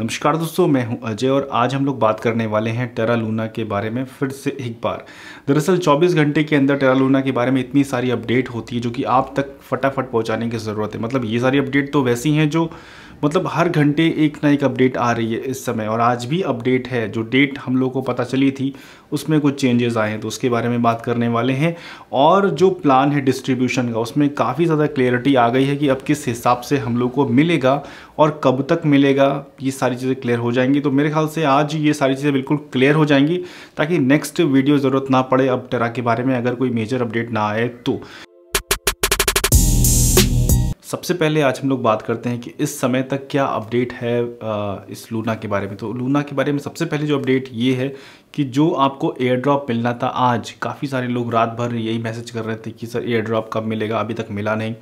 नमस्कार दोस्तों मैं हूं अजय और आज हम लोग बात करने वाले हैं टेरा लूना के बारे में फिर से एक बार दरअसल 24 घंटे के अंदर टेरा लूना के बारे में इतनी सारी अपडेट होती है जो कि आप तक फटाफट पहुंचाने की ज़रूरत है मतलब ये सारी अपडेट तो वैसी हैं जो मतलब हर घंटे एक ना एक अपडेट आ रही है इस समय और आज भी अपडेट है जो डेट हम लोग को पता चली थी उसमें कुछ चेंजेस आए हैं तो उसके बारे में बात करने वाले हैं और जो प्लान है डिस्ट्रीब्यूशन का उसमें काफ़ी ज़्यादा क्लियरिटी आ गई है कि अब किस हिसाब से हम लोग को मिलेगा और कब तक मिलेगा ये सारी चीज़ें क्लियर हो जाएंगी तो मेरे ख्याल से आज ये सारी चीज़ें बिल्कुल क्लियर हो जाएंगी ताकि नेक्स्ट वीडियो ज़रूरत ना पड़े अब टेरा के बारे में अगर कोई मेजर अपडेट ना आए तो सबसे पहले आज हम लोग बात करते हैं कि इस समय तक क्या अपडेट है इस लूना के बारे में तो लूना के बारे में सबसे पहले जो अपडेट ये है कि जो आपको एयर ड्रॉप मिलना था आज काफ़ी सारे लोग रात भर यही मैसेज कर रहे थे कि सर एयर ड्रॉप कब मिलेगा अभी तक मिला नहीं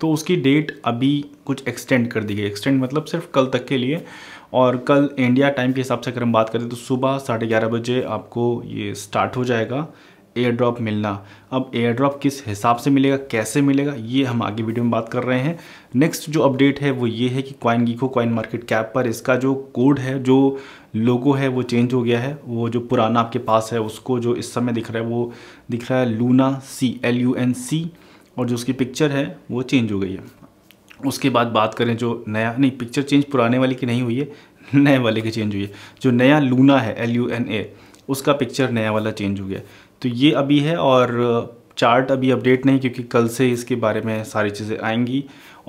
तो उसकी डेट अभी कुछ एक्सटेंड कर दी गई एक्सटेंड मतलब सिर्फ कल तक के लिए और कल इंडिया टाइम के हिसाब से अगर हम बात करें तो सुबह साढ़े ग्यारह बजे आपको ये स्टार्ट हो जाएगा एयर ड्रॉप मिलना अब एयर ड्रॉप किस हिसाब से मिलेगा कैसे मिलेगा ये हम आगे वीडियो में बात कर रहे हैं नेक्स्ट जो अपडेट है वो ये है कि coin gecko coin market cap पर इसका जो कोड है जो लोगो है वो चेंज हो गया है वो जो पुराना आपके पास है उसको जो इस समय दिख रहा है वो दिख रहा है Luna C L U N C और जो उसकी पिक्चर है वो चेंज हो गई है उसके बाद बात करें जो नया नहीं पिक्चर चेंज पुराने वाले की नहीं हुई है नए वाले की चेंज हुई है जो नया लूना है एल यू एन ए उसका पिक्चर नया वाला चेंज हो गया तो ये अभी है और चार्ट अभी अपडेट नहीं क्योंकि कल से इसके बारे में सारी चीज़ें आएंगी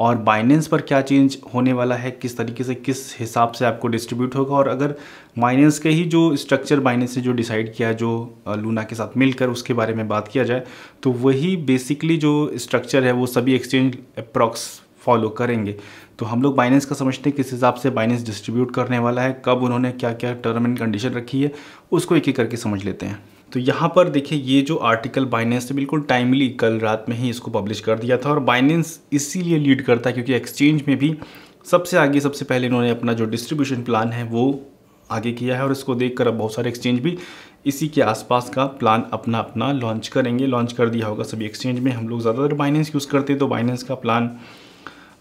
और बाइनेंस पर क्या चेंज होने वाला है किस तरीके से किस हिसाब से आपको डिस्ट्रीब्यूट होगा और अगर माइनेंस के ही जो स्ट्रक्चर बाइनेंस ने जो डिसाइड किया जो लूना के साथ मिलकर उसके बारे में बात किया जाए तो वही बेसिकली जो स्ट्रक्चर है वो सभी एक्सचेंज अप्रॉक्स फॉलो करेंगे तो हम लोग बाइनेंस का समझते हैं किस हिसाब से बाइनेंस डिस्ट्रीब्यूट करने वाला है कब उन्होंने क्या क्या टर्म एंड कंडीशन रखी है उसको एक एक करके समझ लेते हैं तो यहाँ पर देखिए ये जो आर्टिकल बाइनेंस ने बिल्कुल टाइमली कल रात में ही इसको पब्लिश कर दिया था और बाइनेंस इसीलिए लीड करता है क्योंकि एक्सचेंज में भी सबसे आगे सबसे पहले इन्होंने अपना जो डिस्ट्रीब्यूशन प्लान है वो आगे किया है और इसको देखकर अब बहुत सारे एक्सचेंज भी इसी के आसपास का प्लान अपना अपना लॉन्च करेंगे लॉन्च कर दिया होगा सभी एक्सचेंज में हम लोग ज़्यादातर बाइनेंस यूज़ करते हैं तो बाइनेंस का प्लान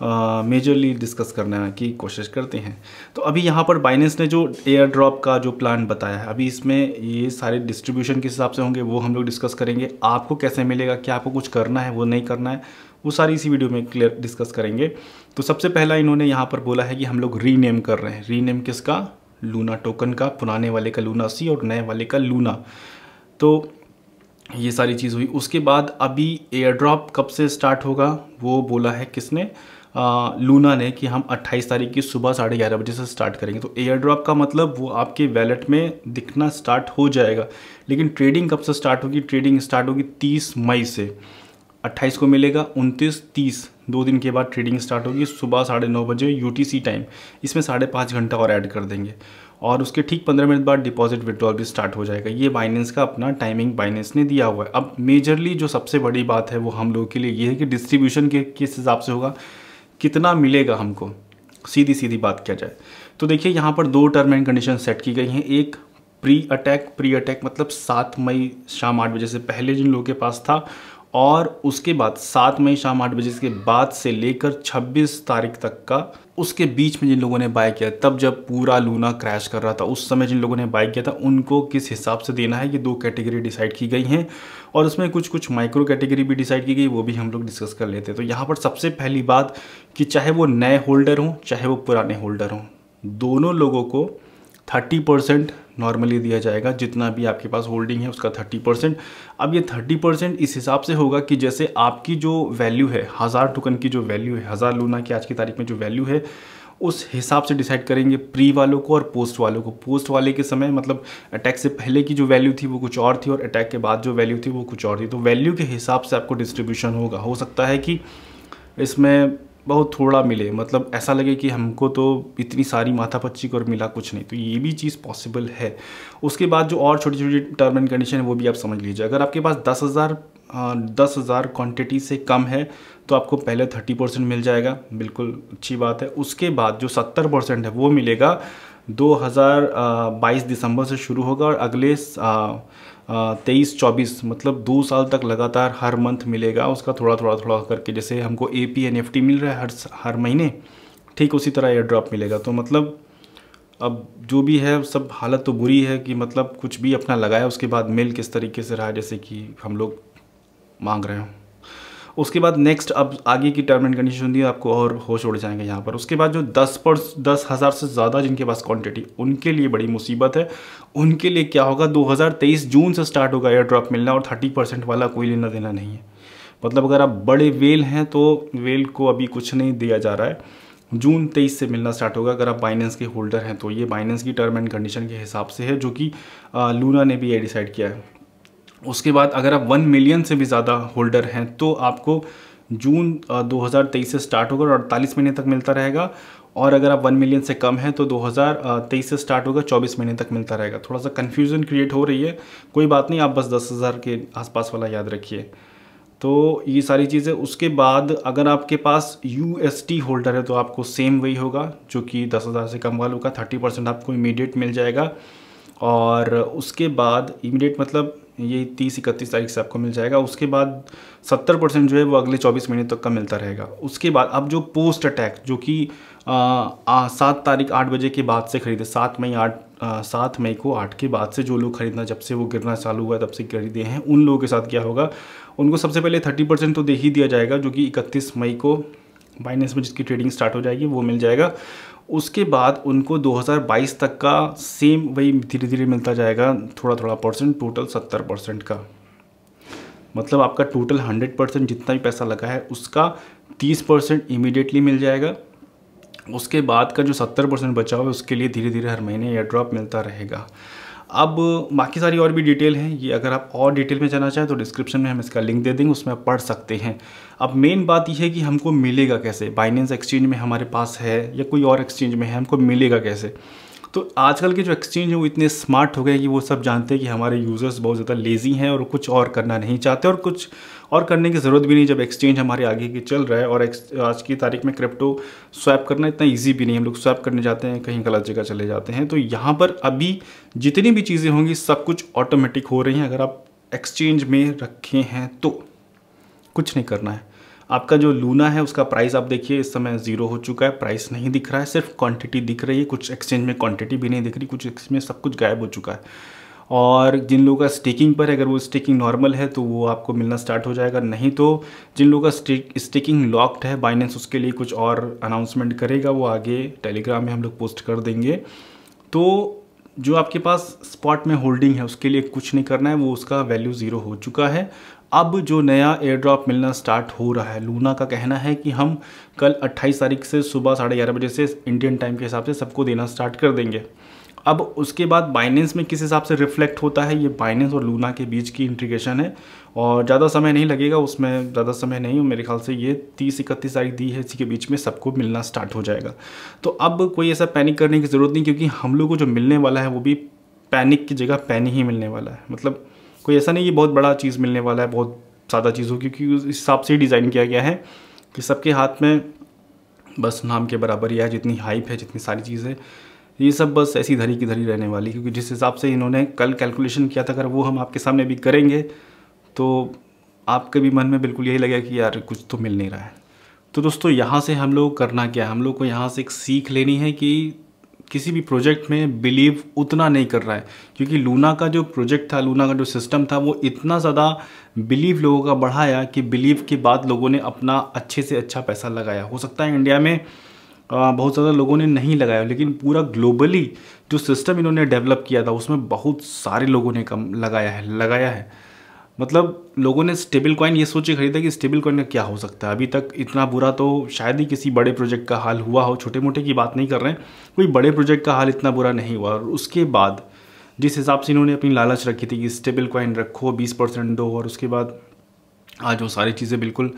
मेजरली डिस्कस करने की कोशिश करते हैं तो अभी यहाँ पर बाइनेंस ने जो एयर ड्रॉप का जो प्लान बताया है अभी इसमें ये सारे डिस्ट्रीब्यूशन के हिसाब से होंगे वो हम लोग डिस्कस करेंगे आपको कैसे मिलेगा क्या आपको कुछ करना है वो नहीं करना है वो सारी इसी वीडियो में क्लियर डिस्कस करेंगे तो सबसे पहला इन्होंने यहाँ पर बोला है कि हम लोग रीनेम कर रहे हैं रीनेम किसका लूना टोकन का पुराने वाले का लूना सी और नए वाले का लूना तो ये सारी चीज़ हुई उसके बाद अभी एयर ड्रॉप कब से स्टार्ट होगा वो बोला है किसने आ, लूना ने कि हम 28 तारीख की सुबह साढ़े ग्यारह बजे से स्टार्ट करेंगे तो एयर ड्रॉप का मतलब वो आपके वैलेट में दिखना स्टार्ट हो जाएगा लेकिन ट्रेडिंग कब से स्टार्ट होगी ट्रेडिंग स्टार्ट होगी 30 मई से 28 को मिलेगा 29 30 दो दिन के बाद ट्रेडिंग स्टार्ट होगी सुबह साढ़े नौ बजे यू टाइम इसमें साढ़े पाँच घंटा और ऐड कर देंगे और उसके ठीक पंद्रह मिनट बाद डिपॉजिट विड्रॉल भी स्टार्ट हो जाएगा ये बाइनेंस का अपना टाइमिंग बाइनेंस ने दिया हुआ है अब मेजरली जो सबसे बड़ी बात है वो हम लोगों के लिए ये है कि डिस्ट्रीब्यूशन के किस हिसाब से होगा कितना मिलेगा हमको सीधी सीधी बात किया जाए तो देखिए यहाँ पर दो टर्म एंड कंडीशन सेट की गई हैं एक प्री अटैक प्री अटैक मतलब सात मई शाम आठ बजे से पहले जिन लोगों के पास था और उसके बाद सात मई शाम आठ बजे के बाद से लेकर 26 तारीख तक का उसके बीच में जिन लोगों ने बाय किया तब जब पूरा लूना क्रैश कर रहा था उस समय जिन लोगों ने बाय किया था उनको किस हिसाब से देना है ये दो कैटेगरी डिसाइड की गई हैं और उसमें कुछ कुछ माइक्रो कैटेगरी भी डिसाइड की गई वो भी हम लोग डिस्कस कर लेते हैं तो यहाँ पर सबसे पहली बात कि चाहे वो नए होल्डर हों चाहे वो पुराने होल्डर हों दोनों लोगों को थर्टी परसेंट नॉर्मली दिया जाएगा जितना भी आपके पास होल्डिंग है उसका थर्टी परसेंट अब ये थर्टी परसेंट इस हिसाब से होगा कि जैसे आपकी जो वैल्यू है हज़ार टुकन की जो वैल्यू है हज़ार लूना की आज की तारीख में जो वैल्यू है उस हिसाब से डिसाइड करेंगे प्री वालों को और पोस्ट वालों को पोस्ट वाले के समय मतलब अटैक से पहले की जो वैल्यू थी वो कुछ और थी और अटैक के बाद जो वैल्यू थी वो कुछ और थी तो वैल्यू के हिसाब से आपको डिस्ट्रीब्यूशन होगा हो सकता है कि इसमें बहुत थोड़ा मिले मतलब ऐसा लगे कि हमको तो इतनी सारी माथा पच्ची और मिला कुछ नहीं तो ये भी चीज़ पॉसिबल है उसके बाद जो और छोटी छोटी टर्म एंड कंडीशन है वो भी आप समझ लीजिए अगर आपके पास दस हज़ार दस हज़ार क्वान्टिटी से कम है तो आपको पहले थर्टी परसेंट मिल जाएगा बिल्कुल अच्छी बात है उसके बाद जो सत्तर परसेंट है वो मिलेगा बाईस दिसंबर से शुरू होगा और अगले आ, तेईस चौबीस मतलब दो साल तक लगातार हर मंथ मिलेगा उसका थोड़ा थोड़ा थोड़ा करके जैसे हमको A P N F T मिल रहा है हर हर महीने ठीक उसी तरह एयर ड्रॉप मिलेगा तो मतलब अब जो भी है सब हालत तो बुरी है कि मतलब कुछ भी अपना लगाया उसके बाद मेल किस तरीके से रहा जैसे कि हम लोग मांग रहे हैं उसके बाद नेक्स्ट अब आगे की टर्म एंड कंडीशन दी आपको और होश उड़ जाएंगे यहाँ पर उसके बाद जो दस पर दस हज़ार से ज़्यादा जिनके पास क्वांटिटी उनके लिए बड़ी मुसीबत है उनके लिए क्या होगा 2023 जून से स्टार्ट होगा एयर ड्रॉप मिलना और 30 परसेंट वाला कोई लेना देना नहीं है मतलब अगर आप बड़े वेल हैं तो वेल को अभी कुछ नहीं दिया जा रहा है जून तेईस से मिलना स्टार्ट होगा अगर आप बाइनेंस के होल्डर हैं तो ये बाइनेंस की टर्म एंड कंडीशन के हिसाब से है जो कि लूना ने भी ये डिसाइड किया है उसके बाद अगर आप वन मिलियन से भी ज़्यादा होल्डर हैं तो आपको जून 2023 से स्टार्ट होगा और अड़तालीस महीने तक मिलता रहेगा और अगर आप वन मिलियन से कम हैं तो 2023 से स्टार्ट होगा 24 महीने तक मिलता रहेगा थोड़ा सा कन्फ्यूज़न क्रिएट हो रही है कोई बात नहीं आप बस दस हज़ार के आसपास वाला याद रखिए तो ये सारी चीज़ें उसके बाद अगर आपके पास यू होल्डर है तो आपको सेम वही होगा जो कि दस हज़ार से कम वालों का थर्टी परसेंट आपको इमीडिएट मिल जाएगा और उसके बाद इमीडिएट मतलब ये तीस इकतीस तारीख से आपको मिल जाएगा उसके बाद सत्तर परसेंट जो है वो अगले चौबीस महीने तक तो का मिलता रहेगा उसके बाद अब जो पोस्ट अटैक जो कि सात तारीख आठ बजे के बाद से खरीदे सात मई आठ सात मई को आठ के बाद से जो लोग खरीदना जब से वो गिरना चालू हुआ है तब से खरीदे हैं उन लोगों के साथ क्या होगा उनको सबसे पहले थर्टी परसेंट तो दे ही दिया जाएगा जो कि इकतीस मई को बाइनेंस में जिसकी ट्रेडिंग स्टार्ट हो जाएगी वो मिल जाएगा उसके बाद उनको 2022 तक का सेम वही धीरे धीरे मिलता जाएगा थोड़ा थोड़ा परसेंट टोटल 70 परसेंट का मतलब आपका टोटल 100 परसेंट जितना भी पैसा लगा है उसका 30 परसेंट इमिडिएटली मिल जाएगा उसके बाद का जो 70 परसेंट बचा हुआ है उसके लिए धीरे धीरे हर महीने एयर ड्रॉप मिलता रहेगा अब बाकी सारी और भी डिटेल हैं ये अगर आप और डिटेल में जाना चाहें तो डिस्क्रिप्शन में हम इसका लिंक दे देंगे उसमें आप पढ़ सकते हैं अब मेन बात यह है कि हमको मिलेगा कैसे बाइनेंस एक्सचेंज में हमारे पास है या कोई और एक्सचेंज में है हमको मिलेगा कैसे तो आजकल के जो एक्सचेंज हैं वो इतने स्मार्ट हो गए कि वो सब जानते हैं कि हमारे यूज़र्स बहुत ज़्यादा लेज़ी हैं और कुछ और करना नहीं चाहते और कुछ और करने की ज़रूरत भी नहीं जब एक्सचेंज हमारे आगे की चल रहा है और आज की तारीख में क्रिप्टो स्वैप करना इतना ईजी भी नहीं हम लोग स्वैप करने जाते हैं कहीं गलत जगह चले जाते हैं तो यहाँ पर अभी जितनी भी चीज़ें होंगी सब कुछ ऑटोमेटिक हो रही हैं अगर आप एक्सचेंज में रखे हैं तो कुछ नहीं करना है आपका जो लूना है उसका प्राइस आप देखिए इस समय ज़ीरो हो चुका है प्राइस नहीं दिख रहा है सिर्फ क्वांटिटी दिख रही है कुछ एक्सचेंज में क्वांटिटी भी नहीं दिख रही कुछ एक्सचेंज में सब कुछ गायब हो चुका है और जिन लोगों का स्टेकिंग पर है अगर वो स्टेकिंग नॉर्मल है तो वो आपको मिलना स्टार्ट हो जाएगा नहीं तो जिन लोगों का स्टेकिंग लॉक्ड है बाइनेंस उसके लिए कुछ और अनाउंसमेंट करेगा वो आगे टेलीग्राम में हम लोग पोस्ट कर देंगे तो जो आपके पास स्पॉट में होल्डिंग है उसके लिए कुछ नहीं करना है वो उसका वैल्यू ज़ीरो हो चुका है अब जो नया एयर ड्रॉप मिलना स्टार्ट हो रहा है लूना का कहना है कि हम कल 28 तारीख से सुबह साढ़े ग्यारह बजे से इंडियन टाइम के हिसाब से सबको देना स्टार्ट कर देंगे अब उसके बाद बाइनेंस में किस हिसाब से रिफ्लेक्ट होता है ये बाइनेंस और लूना के बीच की इंटीग्रेशन है और ज़्यादा समय नहीं लगेगा उसमें ज़्यादा समय नहीं मेरे ख्याल से ये तीस इकतीस तारीख दी है इसी के बीच में सबको मिलना स्टार्ट हो जाएगा तो अब कोई ऐसा पैनिक करने की ज़रूरत नहीं क्योंकि हम लोग को जो मिलने वाला है वो भी पैनिक की जगह पैन ही मिलने वाला है मतलब कोई ऐसा नहीं कि बहुत बड़ा चीज़ मिलने वाला है बहुत सादा चीज़ हो क्योंकि उस हिसाब से ही डिज़ाइन किया गया है कि सबके हाथ में बस नाम के बराबर ही है जितनी हाइप है जितनी सारी चीज़ें ये सब बस ऐसी धरी की धरी रहने वाली क्योंकि जिस हिसाब से इन्होंने कल कैलकुलेशन किया था अगर वो हम आपके सामने भी करेंगे तो आपके भी मन में बिल्कुल यही लगेगा कि यार कुछ तो मिल नहीं रहा है तो दोस्तों यहाँ से हम लोग करना क्या है हम लोग को यहाँ से एक सीख लेनी है कि किसी भी प्रोजेक्ट में बिलीव उतना नहीं कर रहा है क्योंकि लूना का जो प्रोजेक्ट था लूना का जो सिस्टम था वो इतना ज़्यादा बिलीव लोगों का बढ़ाया कि बिलीव के बाद लोगों ने अपना अच्छे से अच्छा पैसा लगाया हो सकता है इंडिया में बहुत ज़्यादा लोगों ने नहीं लगाया लेकिन पूरा ग्लोबली जो सिस्टम इन्होंने डेवलप किया था उसमें बहुत सारे लोगों ने कम लगाया है लगाया है मतलब लोगों ने स्टेबल कॉइन ये सोचे खरीदा कि स्टेबल कॉइन का क्या हो सकता है अभी तक इतना बुरा तो शायद ही किसी बड़े प्रोजेक्ट का हाल हुआ हो छोटे मोटे की बात नहीं कर रहे हैं कोई बड़े प्रोजेक्ट का हाल इतना बुरा नहीं हुआ और उसके बाद जिस हिसाब से इन्होंने अपनी लालच रखी थी कि स्टेबल कॉइन रखो बीस परसेंट दो और उसके बाद आज वो सारी चीज़ें बिल्कुल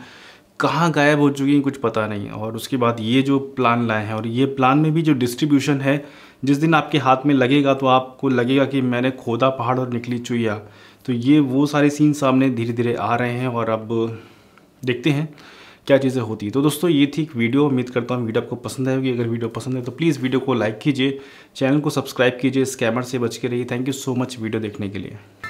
कहाँ गायब हो चुकी हैं कुछ पता नहीं और उसके बाद ये जो प्लान लाए हैं और ये प्लान में भी जो डिस्ट्रीब्यूशन है जिस दिन आपके हाथ में लगेगा तो आपको लगेगा कि मैंने खोदा पहाड़ और निकली चुईया तो ये वो सारे सीन सामने धीरे धीरे आ रहे हैं और अब देखते हैं क्या चीज़ें होती है तो दोस्तों ये थी एक वीडियो उम्मीद करता हूँ वीडियो आपको पसंद आएगी अगर वीडियो पसंद है तो प्लीज़ वीडियो को लाइक कीजिए चैनल को सब्सक्राइब कीजिए स्कैमर से बच के रहिए thank you so much video देखने के लिए